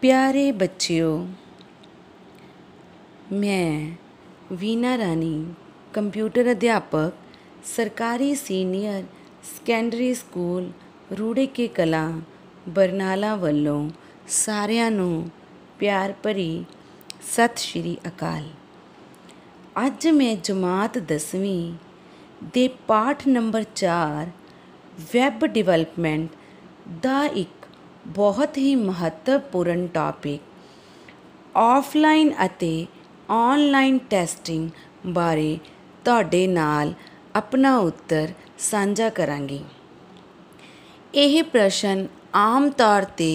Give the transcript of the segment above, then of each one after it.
ਪਿਆਰੇ ਬੱਚਿਓ ਮੈਂ ਵੀਨਾ ਰਾਣੀ ਕੰਪਿਊਟਰ ਅਧਿਆਪਕ ਸਰਕਾਰੀ senior secondary school Rure Ke Kalan Barnala ਵੱਲੋਂ ਸਾਰਿਆਂ ਨੂੰ ਪਿਆਰ ਭਰੀ ਸਤਿ ਸ਼੍ਰੀ ਅਕਾਲ ਅੱਜ ਮੈਂ ਜਮਾਤ 10ਵੀਂ ਦੇ ਪਾਠ ਨੰਬਰ 4 ਵੈਬ ਡਿਵੈਲਪਮੈਂਟ ਦਾ ਇੱਕ ਬਹੁਤ ਹੀ ਮਹੱਤਵਪੂਰਨ ਟਾਪਿਕ ਆਫਲਾਈਨ ਅਤੇ ਆਨਲਾਈਨ ਟੈਸਟਿੰਗ ਬਾਰੇ ਤੁਹਾਡੇ ਨਾਲ ਆਪਣਾ ਉੱਤਰ ਸਾਂਝਾ ਕਰਾਂਗੀ ਇਹ ਪ੍ਰਸ਼ਨ ਆਮ ਤੌਰ ਤੇ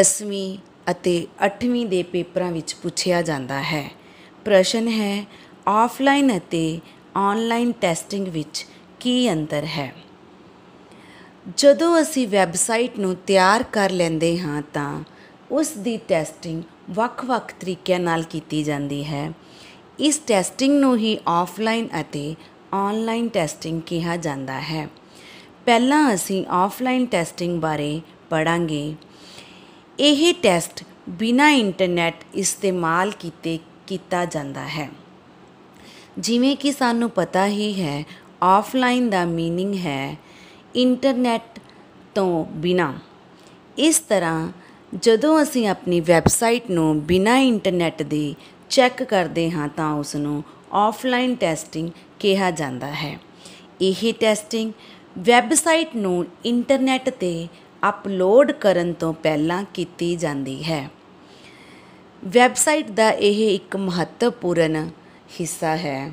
10ਵੀਂ ਅਤੇ 8ਵੀਂ ਦੇ ਪੇਪਰਾਂ ਵਿੱਚ ਪੁੱਛਿਆ ਜਾਂਦਾ ਹੈ ਪ੍ਰਸ਼ਨ ਹੈ ਆਫਲਾਈਨ ਅਤੇ ਆਨਲਾਈਨ ਟੈਸਟਿੰਗ ਵਿੱਚ ਕੀ ਅੰਤਰ ਹੈ ਜਦੋਂ ਅਸੀਂ ਵੈੱਬਸਾਈਟ ਨੂੰ ਤਿਆਰ ਕਰ ਲੈਂਦੇ ਹਾਂ ਤਾਂ ਉਸ ਦੀ ਟੈਸਟਿੰਗ ਵੱਖ-ਵੱਖ ਤਰੀਕਿਆਂ ਨਾਲ ਕੀਤੀ ਜਾਂਦੀ ਹੈ ਇਸ ਟੈਸਟਿੰਗ ਨੂੰ ਹੀ ਆਫਲਾਈਨ ਅਤੇ ਆਨਲਾਈਨ ਟੈਸਟਿੰਗ ਕਿਹਾ ਜਾਂਦਾ ਹੈ ਪਹਿਲਾਂ ਅਸੀਂ ਆਫਲਾਈਨ ਟੈਸਟਿੰਗ ਬਾਰੇ ਪੜਾਂਗੇ ਇਹ ਟੈਸਟ ਬਿਨਾ ਇੰਟਰਨੈਟ ਇਸਤੇਮਾਲ ਕੀਤੇ ਕੀਤਾ ਜਾਂਦਾ ਹੈ ਜਿਵੇਂ ਕਿ ਸਾਨੂੰ ਪਤਾ ਹੀ ਹੈ ਆਫਲਾਈਨ ਦਾ मीनिंग ਹੈ ਇੰਟਰਨੈਟ ਤੋਂ ਬਿਨਾ ਇਸ ਤਰ੍ਹਾਂ ਜਦੋਂ ਅਸੀਂ ਆਪਣੀ ਵੈਬਸਾਈਟ ਨੂੰ ਬਿਨਾ ਇੰਟਰਨੈਟ ਦੇ ਚੈੱਕ ਕਰਦੇ ਹਾਂ ਤਾਂ ਉਸ ਨੂੰ ਆਫਲਾਈਨ ਟੈਸਟਿੰਗ ਕਿਹਾ ਜਾਂਦਾ ਹੈ ਇਹ ਟੈਸਟਿੰਗ ਵੈਬਸਾਈਟ ਨੂੰ ਇੰਟਰਨੈਟ ਤੇ ਅਪਲੋਡ ਕਰਨ ਤੋਂ ਪਹਿਲਾਂ ਕੀਤੀ ਜਾਂਦੀ ਹੈ ਵੈਬਸਾਈਟ ਦਾ ਇਹ ਇੱਕ ਮਹੱਤਵਪੂਰਨ ਹਿੱਸਾ ਹੈ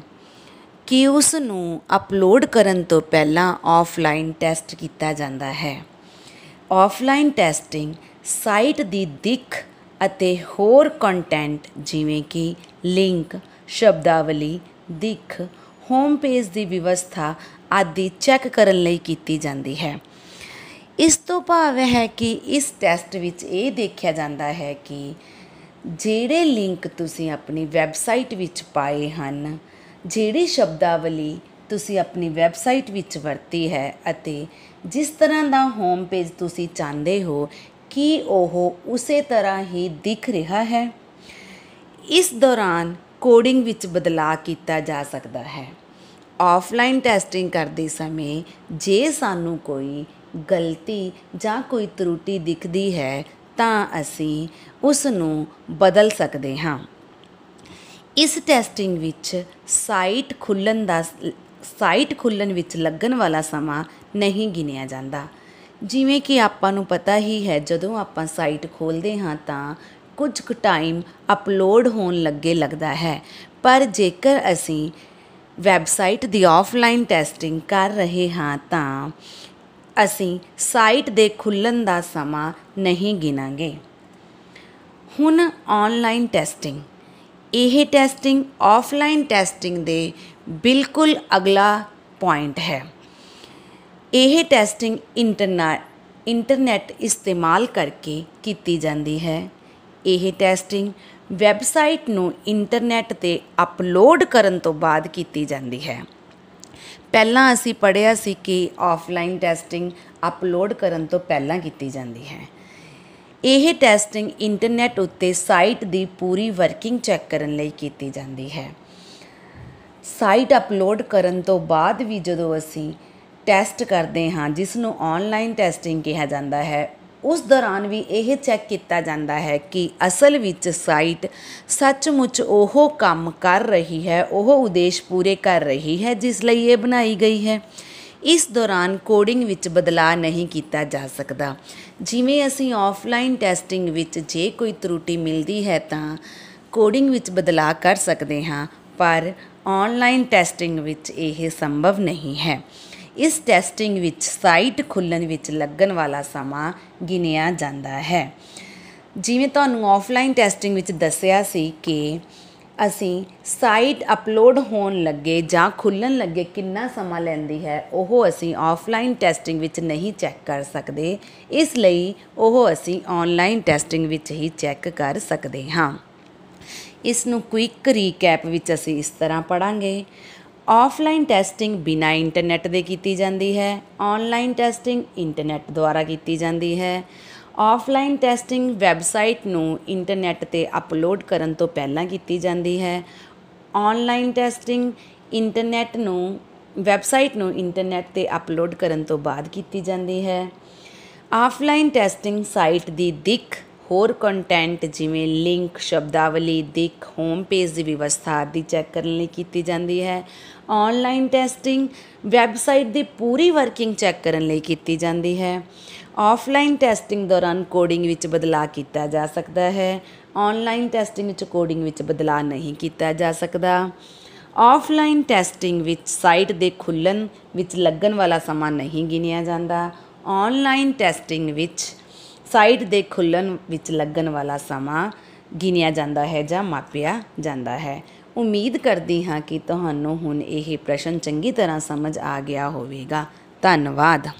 ਕਿ ਉਸ ਨੂੰ ਅਪਲੋਡ ਕਰਨ ਤੋਂ ਪਹਿਲਾਂ ਆਫਲਾਈਨ ਟੈਸਟ ਕੀਤਾ ਜਾਂਦਾ ਹੈ ਆਫਲਾਈਨ ਟੈਸਟਿੰਗ ਸਾਈਟ ਦੀ ਦਿੱਖ ਅਤੇ ਹੋਰ ਕੰਟੈਂਟ ਜਿਵੇਂ ਕਿ ਲਿੰਕ ਸ਼ਬਦਾਵਲੀ ਦਿੱਖ ਹੋਮ ਪੇਜ ਦੀ ਵਿਵਸਥਾ ਆਦਿ ਚੈੱਕ ਕਰਨ ਲਈ ਕੀਤੀ ਜਾਂਦੀ ਹੈ ਇਸ ਤੋਂ ਭਾਵ ਹੈ ਕਿ ਇਸ ਟੈਸਟ ਵਿੱਚ ਇਹ ਦੇਖਿਆ ਜਾਂਦਾ ਹੈ ਕਿ ਜਿਹੜੇ ਲਿੰਕ ਤੁਸੀਂ ਆਪਣੀ ਵੈਬਸਾਈਟ ਵਿੱਚ ਪਾਏ ਹਨ ਜਿਹੜੀ ਸ਼ਬਦਾਵਲੀ ਤੁਸੀਂ ਆਪਣੀ ਵੈਬਸਾਈਟ ਵਿੱਚ ਵਰਤੀ ਹੈ ਅਤੇ ਜਿਸ ਤਰ੍ਹਾਂ ਦਾ ਹੋਮ ਪੇਜ ਤੁਸੀਂ ਚਾਹੁੰਦੇ ਹੋ ਕਿ ਉਹ ਉਸੇ ਤਰ੍ਹਾਂ ਹੀ ਦਿਖ ਰਿਹਾ ਹੈ ਇਸ ਦੌਰਾਨ ਕੋਡਿੰਗ ਵਿੱਚ ਬਦਲਾਅ ਕੀਤਾ ਜਾ ਸਕਦਾ ਹੈ ਆਫਲਾਈਨ ਟੈਸਟਿੰਗ ਕਰਦੇ ਸਮੇਂ ਜੇ ਸਾਨੂੰ ਕੋਈ ਗਲਤੀ ਜਾਂ ਕੋਈ ਤਰੁਟੀ ਦਿਖਦੀ ਹੈ ਤਾਂ ਅਸੀਂ ਉਸ ਨੂੰ ਬਦਲ ਸਕਦੇ ਹਾਂ ਇਸ ਟੈਸਟਿੰਗ ਵਿੱਚ ਸਾਈਟ ਖੁੱਲਣ ਦਾ ਸਾਈਟ ਖੁੱਲਣ ਵਿੱਚ ਲੱਗਣ ਵਾਲਾ ਸਮਾਂ ਨਹੀਂ ਗਿਣਿਆ ਜਾਂਦਾ ਜਿਵੇਂ ਕਿ ਆਪਾਂ ਨੂੰ ਪਤਾ ਹੀ ਹੈ ਜਦੋਂ ਆਪਾਂ ਸਾਈਟ ਖੋਲਦੇ ਹਾਂ ਤਾਂ ਕੁਝ ਕੁ ਟਾਈਮ ਅਪਲੋਡ ਹੋਣ ਲੱਗੇ ਲੱਗਦਾ ਹੈ ਪਰ ਜੇਕਰ ਅਸੀਂ ਵੈਬਸਾਈਟ ਦੀ ਆਫਲਾਈਨ ਟੈਸਟਿੰਗ ਕਰ ਰਹੇ ਹਾਂ ਤਾਂ ਅਸੀਂ ਸਾਈਟ ਦੇ ਖੁੱਲਣ ਦਾ ਸਮਾਂ ਨਹੀਂ ਗਿਣਾਂਗੇ ਹੁਣ ਆਨਲਾਈਨ ਟੈਸਟਿੰਗ ਇਹ ਟੈਸਟਿੰਗ ਆਫਲਾਈਨ ਟੈਸਟਿੰਗ ਦੇ ਬਿਲਕੁਲ ਅਗਲਾ ਪੁਆਇੰਟ ਹੈ ਇਹ ਟੈਸਟਿੰਗ ਇੰਟਰਨੈਟ ਇੰਟਰਨੈਟ ਇਸਤੇਮਾਲ ਕਰਕੇ ਕੀਤੀ ਜਾਂਦੀ ਹੈ ਇਹ ਟੈਸਟਿੰਗ ਵੈਬਸਾਈਟ ਨੂੰ ਇੰਟਰਨੈਟ ਤੇ ਅਪਲੋਡ ਕਰਨ ਤੋਂ ਬਾਅਦ ਕੀਤੀ ਜਾਂਦੀ ਹੈ ਪਹਿਲਾਂ ਅਸੀਂ ਪੜਿਆ ਸੀ ਕਿ ਆਫਲਾਈਨ ਟੈਸਟਿੰਗ ਅਪਲੋਡ ਕਰਨ ਤੋਂ ਪਹਿਲਾਂ ਕੀਤੀ ਜਾਂਦੀ ਹੈ ਇਹ ਟੈਸਟਿੰਗ ਇੰਟਰਨੈਟ ਉੱਤੇ ਸਾਈਟ ਦੀ ਪੂਰੀ ਵਰਕਿੰਗ ਚੈੱਕ ਕਰਨ ਲਈ ਕੀਤੀ ਜਾਂਦੀ ਹੈ ਸਾਈਟ ਅਪਲੋਡ ਕਰਨ ਤੋਂ ਬਾਅਦ ਵੀ ਜਦੋਂ ਅਸੀਂ ਟੈਸਟ ਕਰਦੇ ਹਾਂ ਜਿਸ ਨੂੰ ਆਨਲਾਈਨ ਟੈਸਟਿੰਗ ਕਿਹਾ ਜਾਂਦਾ ਹੈ ਉਸ ਦੌਰਾਨ ਵੀ ਇਹ ਚੈੱਕ ਕੀਤਾ ਜਾਂਦਾ ਹੈ ਕਿ ਅਸਲ ਵਿੱਚ ਸਾਈਟ ਸੱਚਮੁੱਚ ਉਹ ਕੰਮ ਕਰ ਰਹੀ ਹੈ ਉਹ ਉਦੇਸ਼ ਪੂਰੇ ਕਰ ਰਹੀ ਹੈ ਜਿਸ ਲਈ ਇਹ ਬਣਾਈ ਗਈ ਹੈ ਇਸ ਦੌਰਾਨ ਕੋਡਿੰਗ ਵਿੱਚ ਬਦਲਾਅ ਨਹੀਂ ਕੀਤਾ ਜਾ ਸਕਦਾ ਜਿਵੇਂ ਅਸੀਂ ਆਫਲਾਈਨ ਟੈਸਟਿੰਗ ਵਿੱਚ ਜੇ ਕੋਈ ਤਰੁੱਟੀ ਮਿਲਦੀ ਹੈ ਤਾਂ ਕੋਡਿੰਗ ਵਿੱਚ ਬਦਲਾਅ ਕਰ ਸਕਦੇ ਹਾਂ ਪਰ ਆਨਲਾਈਨ ਟੈਸਟਿੰਗ ਵਿੱਚ ਇਹ ਸੰਭਵ ਨਹੀਂ ਹੈ ਇਸ ਟੈਸਟਿੰਗ ਵਿੱਚ ਸਾਈਟ ਖੁੱਲਣ ਵਿੱਚ ਲੱਗਣ ਵਾਲਾ ਸਮਾਂ ਗਿਣਿਆ ਜਾਂਦਾ ਹੈ ਜਿਵੇਂ ਤੁਹਾਨੂੰ ਆਫਲਾਈਨ ਟੈਸਟਿੰਗ ਵਿੱਚ ਦੱਸਿਆ ਸੀ ਕਿ ਅਸੀਂ ਸਾਈਟ ਅਪਲੋਡ ਹੋਣ ਲੱਗੇ ਜਾਂ ਖੁੱਲਣ ਲੱਗੇ ਕਿੰਨਾ ਸਮਾਂ ਲੈਂਦੀ ਹੈ ਉਹ ਅਸੀਂ ਆਫਲਾਈਨ ਟੈਸਟਿੰਗ ਵਿੱਚ ਨਹੀਂ ਚੈੱਕ ਕਰ ਸਕਦੇ ਇਸ ਲਈ ਉਹ ਅਸੀਂ ਆਨਲਾਈਨ ਟੈਸਟਿੰਗ ਵਿੱਚ ਹੀ ਚੈੱਕ ਕਰ ਸਕਦੇ ਹਾਂ ਇਸ ਨੂੰ ਕੁਇਕ ਰੀਕੈਪ ਵਿੱਚ ਅਸੀਂ ਇਸ ਤਰ੍ਹਾਂ ਪੜਾਂਗੇ ਆਫਲਾਈਨ ਟੈਸਟਿੰਗ ਬਿਨਾ ਇੰਟਰਨੈਟ ਦੇ ਕੀਤੀ ਜਾਂਦੀ ਹੈ ਆਨਲਾਈਨ ਟੈਸਟਿੰਗ ਇੰਟਰਨੈਟ ਦੁਆਰਾ ਕੀਤੀ ਜਾਂਦੀ ਹੈ ਆਫਲਾਈਨ ਟੈਸਟਿੰਗ ਵੈਬਸਾਈਟ ਨੂੰ ਇੰਟਰਨੈਟ ਤੇ ਅਪਲੋਡ ਕਰਨ ਤੋਂ ਪਹਿਲਾਂ ਕੀਤੀ ਜਾਂਦੀ ਹੈ ਆਨਲਾਈਨ ਟੈਸਟਿੰਗ ਇੰਟਰਨੈਟ ਨੂੰ ਵੈਬਸਾਈਟ ਨੂੰ ਇੰਟਰਨੈਟ ਤੇ ਅਪਲੋਡ ਕਰਨ ਤੋਂ ਬਾਅਦ ਕੀਤੀ ਜਾਂਦੀ ਹੈ ਆਫਲਾਈਨ ਟੈਸਟਿੰਗ ਸਾਈਟ ਦੀ ਦਿੱਖ ਹੋਰ ਕੰਟੈਂਟ ਜਿਵੇਂ ਲਿੰਕ ਸ਼ਬਦਾਵਲੀ ਦਿੱਖ ਹੋਮ ਪੇਜ ਦੀ ਵਿਵਸਥਾ ਦੀ ਚੈੱਕ ਕਰਨ ਲਈ ਕੀਤੀ ਜਾਂਦੀ ਹੈ ਆਨਲਾਈਨ ਟੈਸਟਿੰਗ ਵੈਬਸਾਈਟ ਦੀ ਪੂਰੀ ਵਰਕਿੰਗ ਚੈੱਕ ਕਰਨ ਲਈ ਕੀਤੀ ਜਾਂਦੀ ਹੈ ਆਫਲਾਈਨ ਟੈਸਟਿੰਗ ਦੌਰਾਨ ਕੋਡਿੰਗ ਵਿੱਚ ਬਦਲਾਅ ਕੀਤਾ ਜਾ ਸਕਦਾ ਹੈ ਆਨਲਾਈਨ ਟੈਸਟਿੰਗ ਵਿੱਚ ਕੋਡਿੰਗ ਵਿੱਚ ਬਦਲਾਅ ਨਹੀਂ ਕੀਤਾ ਜਾ ਸਕਦਾ ਆਫਲਾਈਨ ਟੈਸਟਿੰਗ ਵਿੱਚ ਸਾਈਟ ਦੇ ਖੁੱਲਣ ਵਿੱਚ ਲੱਗਣ ਵਾਲਾ ਸਮਾਂ ਨਹੀਂ ਗਿਣਿਆ ਜਾਂਦਾ ਆਨਲਾਈਨ ਟੈਸਟਿੰਗ ਵਿੱਚ ਸਾਈਟ ਦੇ ਖੁੱਲਣ ਵਿੱਚ ਲੱਗਣ ਵਾਲਾ ਸਮਾਂ ਗਿਣਿਆ ਜਾਂਦਾ ਹੈ ਜਾਂ ਮਾਪਿਆ ਜਾਂਦਾ ਹੈ ਉਮੀਦ ਕਰਦੀ ਹਾਂ ਕਿ ਤੁਹਾਨੂੰ ਹੁਣ ਇਹ ਪ੍ਰਸ਼ਨ ਚੰਗੀ ਤਰ੍ਹਾਂ ਸਮਝ ਆ ਗਿਆ ਹੋਵੇਗਾ ਧੰਨਵਾਦ